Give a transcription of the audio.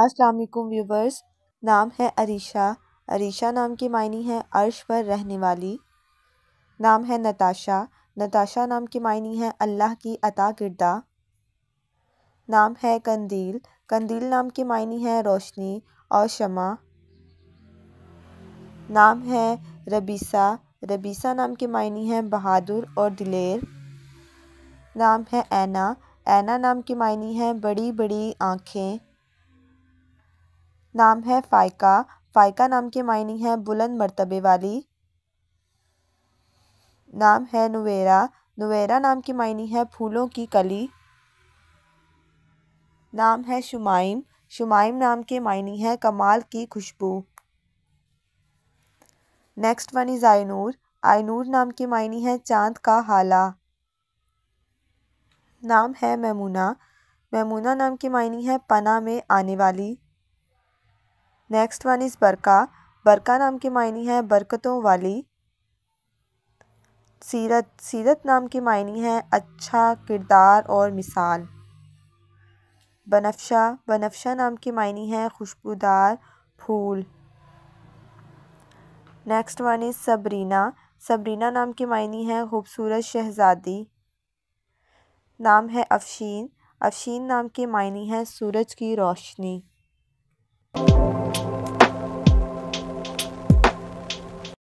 अस्सलाम वालेकुम व्यूवर्स नाम है अरीशा अरीशा नाम की मायनी है अर्श पर रहने वाली नाम है नताशा नताशा नाम की मायनी है अल्लाह की अता किरदा नाम है कंदील कंदील नाम की मायनी है रोशनी और शमा नाम है रबीसा रबीसा नाम की मायनी है बहादुर और दिलेर नाम है ऐना ऐना नाम की मायनी है बड़ी बड़ी आँखें नाम है फाइका फ़ाइका नाम के मायने है बुलंद मरतबे वाली नाम है नुवेरा नुवेरा नाम की मायने है फूलों की कली नाम है शुमाइम शुमाइम नाम के मायने है कमाल की खुशबू next one is Aynur Aynur नाम की मायने है चांद का हाला नाम है मैमूना मैमूना नाम की मायने है पना में आने वाली नेक्स्ट वन इज़ बरका बरका नाम की मायनी है बरकतों वाली सीरत सीरत नाम की मायनी है अच्छा किरदार और मिसाल बनफशा बनफशा नाम की मायनी है खुशबूदार फूल next one is Sabrina Sabrina नाम की मायनी है खूबसूरत शहज़ादी नाम है अफशीन अफशीन नाम के मायनी है सूरज की रोशनी